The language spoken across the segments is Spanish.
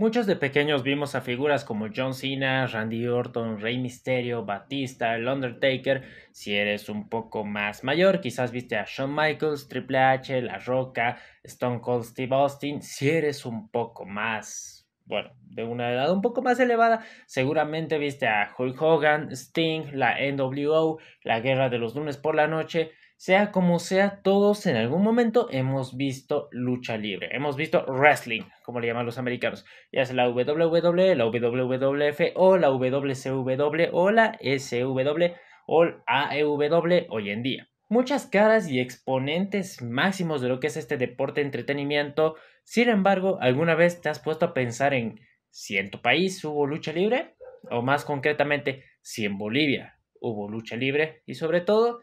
Muchos de pequeños vimos a figuras como John Cena, Randy Orton, Rey Mysterio, Batista, el Undertaker. Si eres un poco más mayor, quizás viste a Shawn Michaels, Triple H, La Roca, Stone Cold Steve Austin. Si eres un poco más, bueno, de una edad un poco más elevada, seguramente viste a Hulk Hogan, Sting, la NWO, la Guerra de los Lunes por la Noche. Sea como sea, todos en algún momento hemos visto lucha libre, hemos visto wrestling, como le llaman los americanos, ya sea la WWE, la WWF o la WCW o la SW o la AEW hoy en día. Muchas caras y exponentes máximos de lo que es este deporte entretenimiento. Sin embargo, ¿alguna vez te has puesto a pensar en si en tu país hubo lucha libre? O más concretamente, si en Bolivia hubo lucha libre y sobre todo,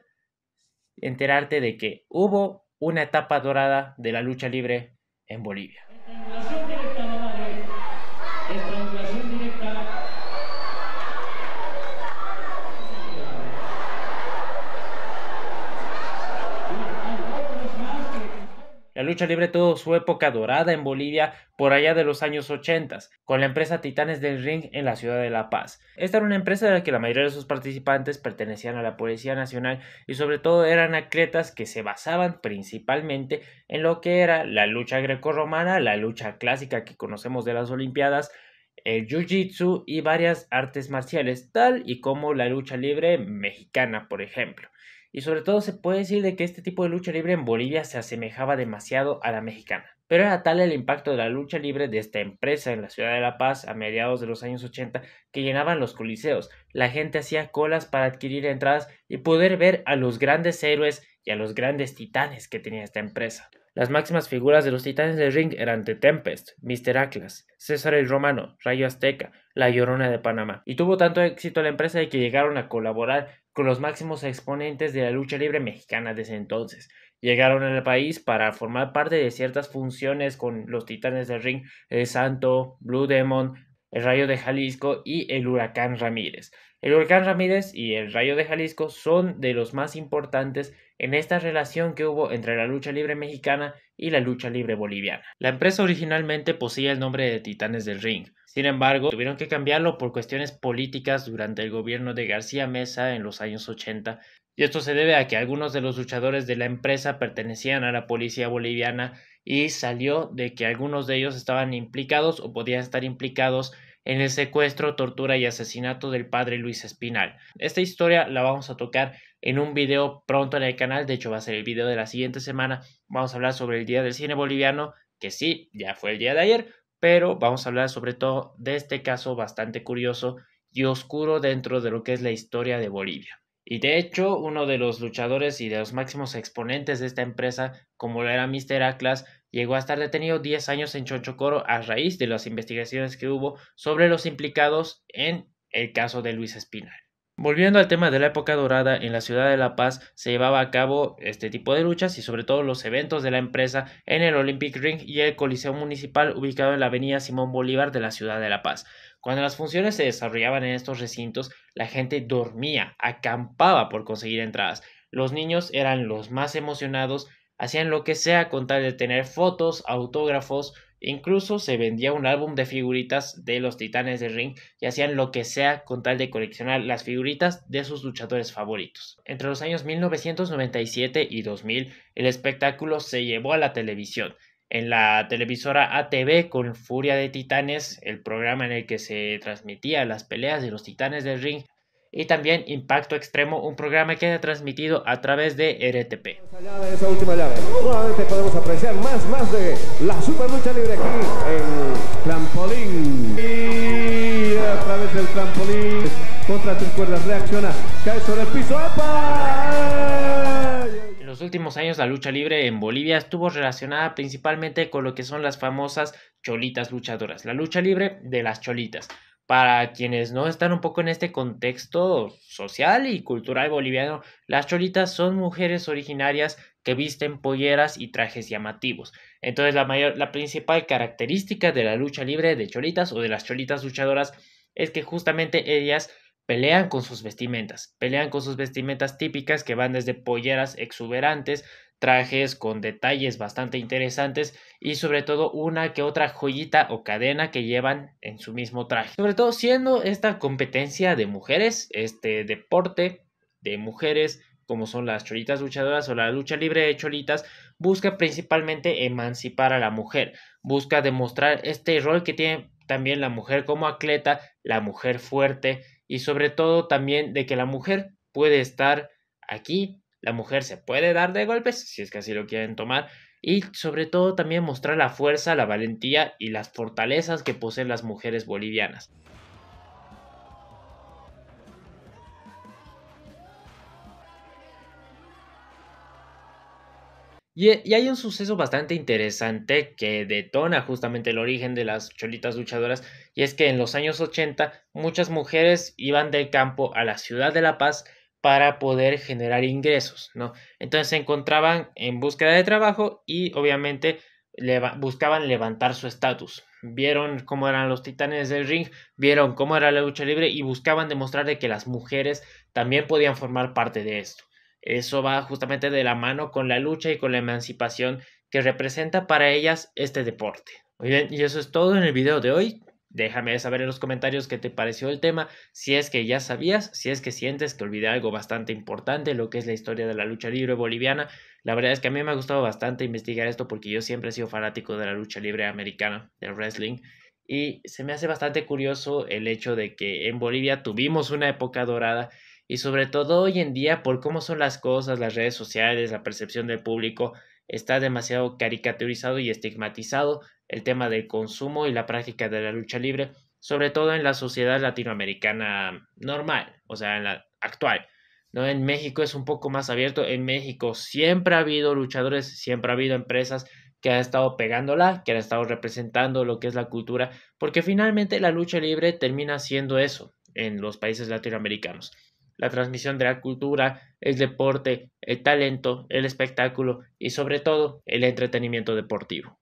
enterarte de que hubo una etapa dorada de la lucha libre en Bolivia. lucha libre tuvo su época dorada en Bolivia por allá de los años 80, con la empresa Titanes del Ring en la ciudad de La Paz. Esta era una empresa de la que la mayoría de sus participantes pertenecían a la Policía Nacional y sobre todo eran atletas que se basaban principalmente en lo que era la lucha grecorromana, la lucha clásica que conocemos de las Olimpiadas, el jiu-jitsu y varias artes marciales, tal y como la lucha libre mexicana, por ejemplo. Y sobre todo se puede decir de que este tipo de lucha libre en Bolivia se asemejaba demasiado a la mexicana. Pero era tal el impacto de la lucha libre de esta empresa en la ciudad de La Paz a mediados de los años 80 que llenaban los coliseos. La gente hacía colas para adquirir entradas y poder ver a los grandes héroes y a los grandes titanes que tenía esta empresa. Las máximas figuras de los titanes del ring eran The Tempest, Mr. Atlas, César el Romano, Rayo Azteca, La Llorona de Panamá. Y tuvo tanto éxito la empresa de que llegaron a colaborar con los máximos exponentes de la lucha libre mexicana desde entonces. Llegaron al país para formar parte de ciertas funciones con los titanes del ring, El Santo, Blue Demon, el Rayo de Jalisco y el Huracán Ramírez. El Huracán Ramírez y el Rayo de Jalisco son de los más importantes en esta relación que hubo entre la lucha libre mexicana y la lucha libre boliviana. La empresa originalmente poseía el nombre de Titanes del Ring, sin embargo, tuvieron que cambiarlo por cuestiones políticas durante el gobierno de García Mesa en los años 80, y esto se debe a que algunos de los luchadores de la empresa pertenecían a la policía boliviana y salió de que algunos de ellos estaban implicados o podían estar implicados en el secuestro, tortura y asesinato del padre Luis Espinal. Esta historia la vamos a tocar en un video pronto en el canal, de hecho va a ser el video de la siguiente semana, vamos a hablar sobre el Día del Cine Boliviano, que sí, ya fue el día de ayer, pero vamos a hablar sobre todo de este caso bastante curioso y oscuro dentro de lo que es la historia de Bolivia. Y de hecho, uno de los luchadores y de los máximos exponentes de esta empresa, como lo era Mr. Atlas, Llegó a estar detenido 10 años en Chonchocoro a raíz de las investigaciones que hubo sobre los implicados en el caso de Luis Espinal. Volviendo al tema de la época dorada, en la ciudad de La Paz se llevaba a cabo este tipo de luchas y sobre todo los eventos de la empresa en el Olympic Ring y el Coliseo Municipal ubicado en la avenida Simón Bolívar de la ciudad de La Paz. Cuando las funciones se desarrollaban en estos recintos, la gente dormía, acampaba por conseguir entradas. Los niños eran los más emocionados hacían lo que sea con tal de tener fotos, autógrafos, incluso se vendía un álbum de figuritas de los titanes de ring y hacían lo que sea con tal de coleccionar las figuritas de sus luchadores favoritos. Entre los años 1997 y 2000, el espectáculo se llevó a la televisión. En la televisora ATV con Furia de Titanes, el programa en el que se transmitían las peleas de los titanes del ring, y también Impacto Extremo, un programa que ha transmitido a través de RTP. de esa última llave. Nuevamente podemos apreciar más, más de la super lucha libre aquí en Trampolín. Y a través del trampolín, contra tus cuerdas, reacciona, cae sobre el piso. ¡Epa! En los últimos años la lucha libre en Bolivia estuvo relacionada principalmente con lo que son las famosas cholitas luchadoras, la lucha libre de las cholitas. Para quienes no están un poco en este contexto social y cultural boliviano, las cholitas son mujeres originarias que visten polleras y trajes llamativos. Entonces la, mayor, la principal característica de la lucha libre de cholitas o de las cholitas luchadoras es que justamente ellas pelean con sus vestimentas, pelean con sus vestimentas típicas que van desde polleras exuberantes trajes con detalles bastante interesantes y sobre todo una que otra joyita o cadena que llevan en su mismo traje. Sobre todo siendo esta competencia de mujeres, este deporte de mujeres como son las cholitas luchadoras o la lucha libre de cholitas, busca principalmente emancipar a la mujer, busca demostrar este rol que tiene también la mujer como atleta, la mujer fuerte y sobre todo también de que la mujer puede estar aquí la mujer se puede dar de golpes, si es que así lo quieren tomar, y sobre todo también mostrar la fuerza, la valentía y las fortalezas que poseen las mujeres bolivianas. Y, hay un suceso bastante interesante que detona justamente el origen de las cholitas luchadoras, y es que en los años 80 muchas mujeres iban del campo a la ciudad de La Paz para poder generar ingresos, ¿no? Entonces se encontraban en búsqueda de trabajo y obviamente buscaban levantar su estatus. Vieron cómo eran los titanes del ring, vieron cómo era la lucha libre y buscaban demostrar de que las mujeres también podían formar parte de esto. Eso va justamente de la mano con la lucha y con la emancipación que representa para ellas este deporte. Muy bien, y eso es todo en el video de hoy. Déjame saber en los comentarios qué te pareció el tema, si es que ya sabías, si es que sientes que olvidé algo bastante importante, lo que es la historia de la lucha libre boliviana. La verdad es que a mí me ha gustado bastante investigar esto porque yo siempre he sido fanático de la lucha libre americana, del wrestling. Y se me hace bastante curioso el hecho de que en Bolivia tuvimos una época dorada y sobre todo hoy en día por cómo son las cosas, las redes sociales, la percepción del público, está demasiado caricaturizado y estigmatizado el tema del consumo y la práctica de la lucha libre, sobre todo en la sociedad latinoamericana normal, o sea, en la actual. ¿no? En México es un poco más abierto. En México siempre ha habido luchadores, siempre ha habido empresas que han estado pegándola, que han estado representando lo que es la cultura, porque finalmente la lucha libre termina siendo eso en los países latinoamericanos. La transmisión de la cultura, el deporte, el talento, el espectáculo y sobre todo el entretenimiento deportivo.